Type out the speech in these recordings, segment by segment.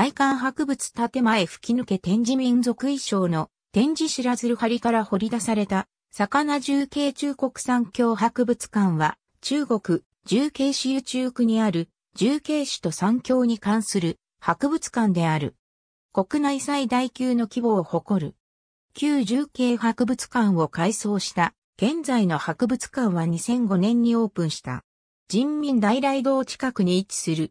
外観博物建前吹き抜け展示民族衣装の展示知らずる針から掘り出された魚重慶中国産教博物館は中国重慶市宇宙区にある重慶市と産教に関する博物館である。国内最大級の規模を誇る。旧重慶博物館を改装した現在の博物館は2005年にオープンした。人民大来堂近くに位置する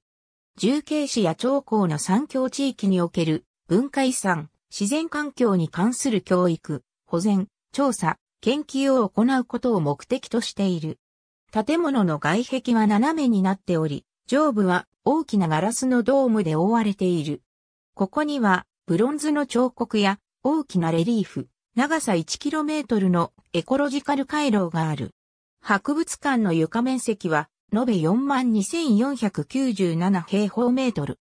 重慶市や長江の三峡地域における文化遺産、自然環境に関する教育、保全、調査、研究を行うことを目的としている。建物の外壁は斜めになっており、上部は大きなガラスのドームで覆われている。ここにはブロンズの彫刻や大きなレリーフ、長さ 1km のエコロジカル回廊がある。博物館の床面積は延べ42,497平方メートル。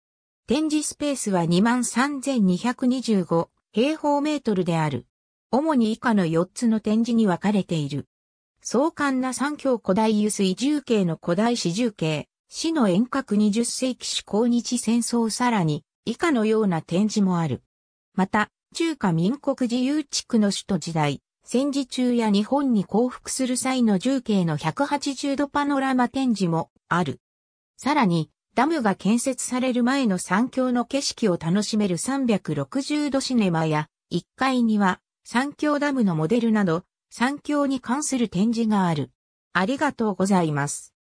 展示スペースは23,225平方メートルである。主に以下の4つの展示に分かれている。壮観な三峡古代輸水重慶の古代史重慶、市の遠隔20世紀史抗日戦争さらに、以下のような展示もある。また、中華民国自由地区の首都時代、戦時中や日本に降伏する際の重慶の180度パノラマ展示もある。さらに、ダムが建設される前の三峡の景色を楽しめる360度シネマや、1階には三峡ダムのモデルなど、三峡に関する展示がある。ありがとうございます。